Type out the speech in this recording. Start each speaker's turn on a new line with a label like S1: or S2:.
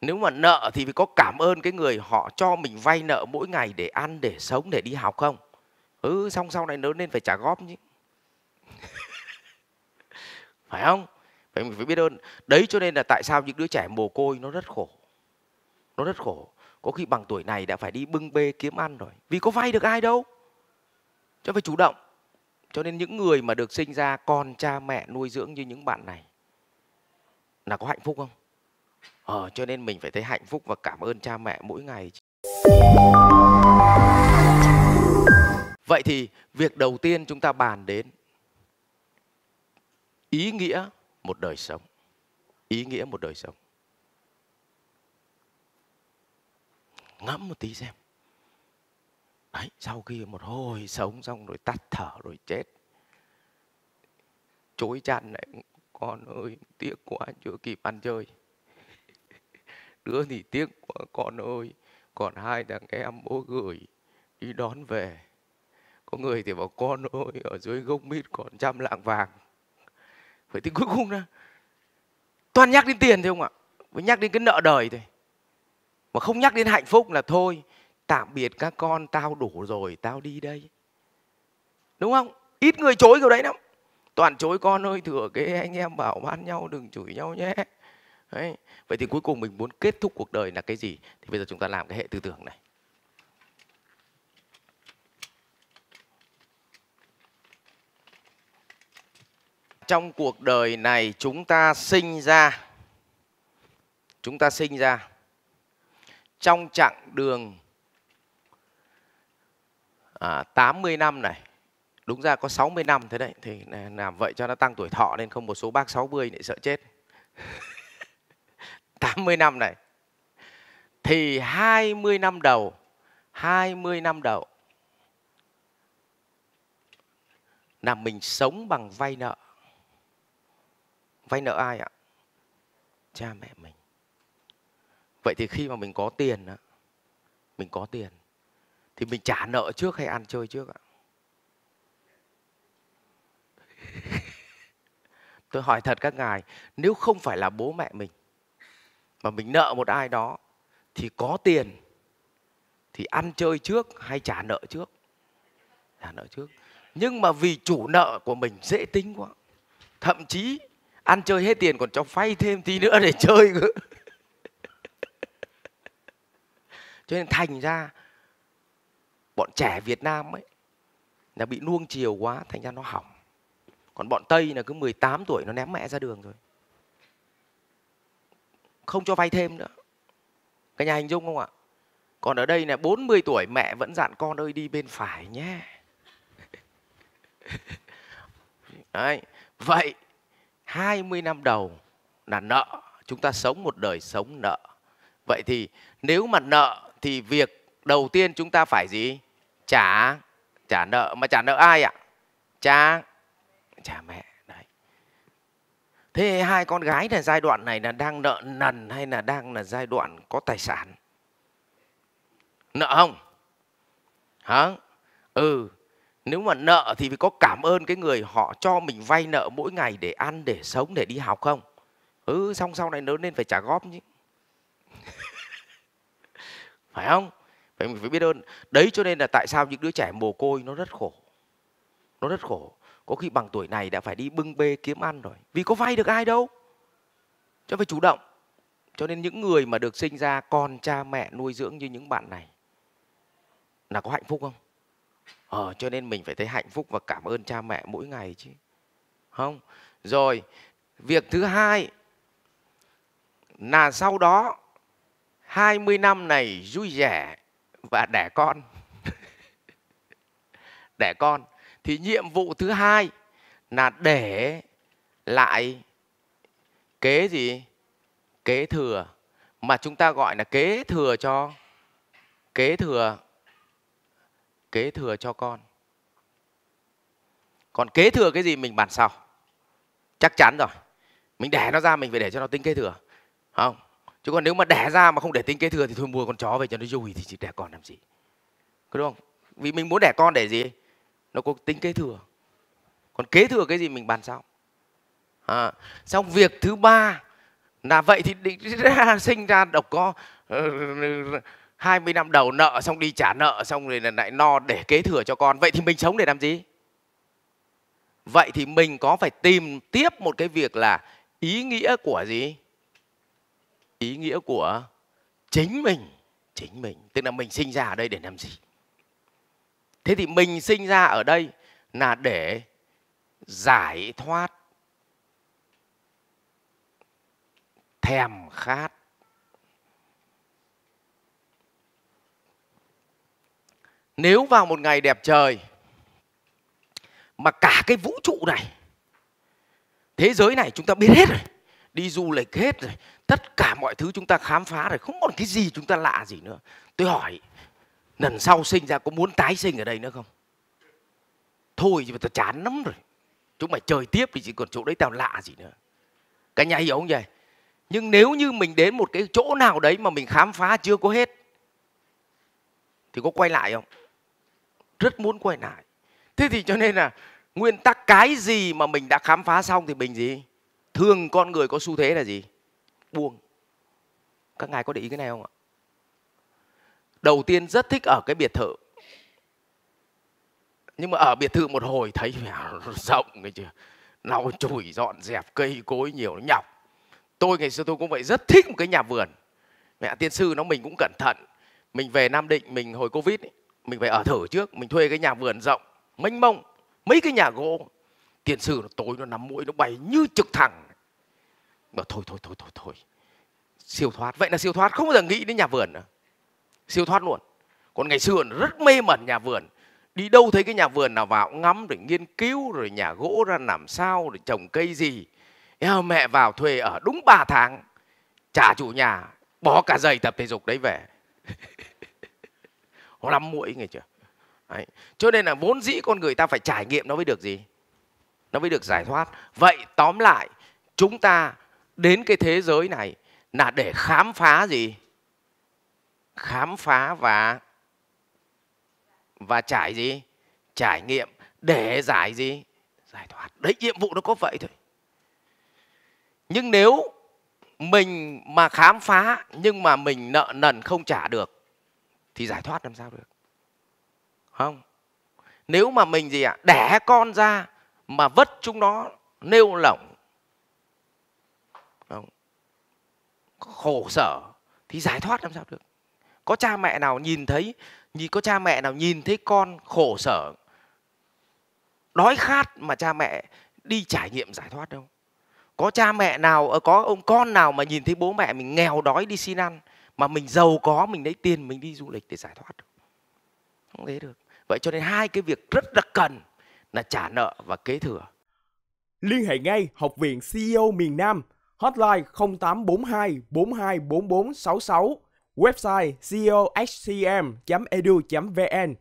S1: nếu mà nợ thì phải có cảm ơn cái người họ cho mình vay nợ mỗi ngày để ăn để sống để đi học không ừ xong sau này lớn nên phải trả góp chứ phải không phải mình phải biết ơn đấy cho nên là tại sao những đứa trẻ mồ côi nó rất khổ nó rất khổ có khi bằng tuổi này đã phải đi bưng bê kiếm ăn rồi vì có vay được ai đâu cho phải chủ động cho nên những người mà được sinh ra con cha mẹ nuôi dưỡng như những bạn này là có hạnh phúc không ờ, cho nên mình phải thấy hạnh phúc và cảm ơn cha mẹ mỗi ngày vậy thì việc đầu tiên chúng ta bàn đến ý nghĩa một đời sống ý nghĩa một đời sống ngẫm một tí xem đấy sau khi một hồi sống xong rồi tắt thở rồi chết chối chăn lại con ơi tiếc quá chưa kịp ăn chơi đứa thì tiếc quá con ơi còn hai đằng em bố gửi đi đón về có người thì bảo con ơi ở dưới gốc mít còn trăm lạng vàng vậy thì cuối cùng đó, toàn nhắc đến tiền thôi không ạ mới nhắc đến cái nợ đời thôi mà không nhắc đến hạnh phúc là thôi tạm biệt các con tao đủ rồi tao đi đây đúng không ít người chối kiểu đấy lắm toàn chối con ơi thừa cái anh em bảo ban nhau đừng chửi nhau nhé Đấy. Vậy thì cuối cùng mình muốn kết thúc cuộc đời là cái gì? Thì bây giờ chúng ta làm cái hệ tư tưởng này. Trong cuộc đời này chúng ta sinh ra chúng ta sinh ra trong chặng đường à, 80 năm này đúng ra có 60 năm thế đấy thì làm vậy cho nó tăng tuổi thọ lên không một số bác 60 lại sợ chết 80 năm này thì 20 năm đầu 20 năm đầu là mình sống bằng vay nợ. Vay nợ ai ạ? Cha mẹ mình. Vậy thì khi mà mình có tiền á, mình có tiền thì mình trả nợ trước hay ăn chơi trước ạ? Tôi hỏi thật các ngài, nếu không phải là bố mẹ mình mà mình nợ một ai đó thì có tiền thì ăn chơi trước hay trả nợ trước trả nợ trước nhưng mà vì chủ nợ của mình dễ tính quá thậm chí ăn chơi hết tiền còn cho phay thêm tí nữa để chơi cơ cho nên thành ra bọn trẻ Việt Nam ấy là bị nuông chiều quá thành ra nó hỏng còn bọn Tây là cứ 18 tuổi nó ném mẹ ra đường rồi không cho vay thêm nữa cả nhà hình dung không ạ còn ở đây là 40 tuổi mẹ vẫn dặn con ơi đi bên phải nhé Đấy. vậy 20 năm đầu là nợ chúng ta sống một đời sống nợ vậy thì nếu mà nợ thì việc đầu tiên chúng ta phải gì trả trả nợ mà trả nợ ai ạ cha cha mẹ thế hai con gái là giai đoạn này là đang nợ nần hay là đang là giai đoạn có tài sản nợ không hả ừ nếu mà nợ thì phải có cảm ơn cái người họ cho mình vay nợ mỗi ngày để ăn để sống để đi học không ừ xong sau này lớn lên phải trả góp chứ phải không phải mình phải biết ơn đấy cho nên là tại sao những đứa trẻ mồ côi nó rất khổ nó rất khổ có khi bằng tuổi này đã phải đi bưng bê kiếm ăn rồi vì có vay được ai đâu cho phải chủ động cho nên những người mà được sinh ra con cha mẹ nuôi dưỡng như những bạn này là có hạnh phúc không ờ cho nên mình phải thấy hạnh phúc và cảm ơn cha mẹ mỗi ngày chứ không rồi việc thứ hai là sau đó 20 năm này vui vẻ và đẻ con đẻ con thì nhiệm vụ thứ hai là để lại kế gì kế thừa mà chúng ta gọi là kế thừa cho kế thừa kế thừa cho con còn kế thừa cái gì mình bàn sau chắc chắn rồi mình đẻ nó ra mình phải để cho nó tính kế thừa không chứ còn nếu mà đẻ ra mà không để tính kế thừa thì thôi mua con chó về cho nó vui thì chỉ đẻ con làm gì có đúng không vì mình muốn đẻ con để gì nó có tính kế thừa còn kế thừa cái gì mình bàn à, sau à, xong việc thứ ba là vậy thì định ra sinh ra độc có 20 ờ, năm đầu nợ xong đi trả nợ xong rồi lại no để kế thừa cho con vậy thì mình sống để làm gì vậy thì mình có phải tìm tiếp một cái việc là ý nghĩa của gì ý nghĩa của chính mình chính mình tức là mình sinh ra ở đây để làm gì thế thì mình sinh ra ở đây là để giải thoát thèm khát nếu vào một ngày đẹp trời mà cả cái vũ trụ này thế giới này chúng ta biết hết rồi đi du lịch hết rồi tất cả mọi thứ chúng ta khám phá rồi không còn cái gì chúng ta lạ gì nữa tôi hỏi lần sau sinh ra có muốn tái sinh ở đây nữa không thôi mà tao chán lắm rồi chúng mày chơi tiếp thì chỉ còn chỗ đấy tao lạ gì nữa cả nhà hiểu không vậy nhưng nếu như mình đến một cái chỗ nào đấy mà mình khám phá chưa có hết thì có quay lại không rất muốn quay lại thế thì cho nên là nguyên tắc cái gì mà mình đã khám phá xong thì mình gì thường con người có xu thế là gì buông các ngài có để ý cái này không ạ đầu tiên rất thích ở cái biệt thự nhưng mà ở biệt thự một hồi thấy rộng nghe chưa lau chùi dọn dẹp cây cối nhiều nhọc tôi ngày xưa tôi cũng vậy rất thích một cái nhà vườn mẹ tiên sư nó mình cũng cẩn thận mình về nam định mình hồi covid ấy, mình phải ở thử trước mình thuê cái nhà vườn rộng mênh mông mấy cái nhà gỗ tiên sư nó tối nó nắm mũi nó bay như trực thẳng mà thôi thôi thôi thôi thôi siêu thoát vậy là siêu thoát không bao giờ nghĩ đến nhà vườn nữa siêu thoát luôn còn ngày xưa rất mê mẩn nhà vườn đi đâu thấy cái nhà vườn nào vào ngắm rồi nghiên cứu rồi nhà gỗ ra làm sao rồi trồng cây gì mẹ vào thuê ở đúng 3 tháng trả chủ nhà bỏ cả giày tập thể dục đấy về nó lắm mũi nghe chưa đấy. cho nên là vốn dĩ con người ta phải trải nghiệm nó mới được gì nó mới được giải thoát vậy tóm lại chúng ta đến cái thế giới này là để khám phá gì khám phá và và trải gì trải nghiệm để giải gì giải thoát đấy nhiệm vụ nó có vậy thôi nhưng nếu mình mà khám phá nhưng mà mình nợ nần không trả được thì giải thoát làm sao được không nếu mà mình gì ạ đẻ con ra mà vất chúng nó nêu lỏng không khổ sở thì giải thoát làm sao được có cha mẹ nào nhìn thấy như có cha mẹ nào nhìn thấy con khổ sở đói khát mà cha mẹ đi trải nghiệm giải thoát đâu có cha mẹ nào ờ, có ông con nào mà nhìn thấy bố mẹ mình nghèo đói đi xin ăn mà mình giàu có mình lấy tiền mình đi du lịch để giải thoát được không thế được vậy cho nên hai cái việc rất là cần là trả nợ và kế thừa liên hệ ngay học viện CEO miền Nam hotline 0842 66 Website cohcm.edu.vn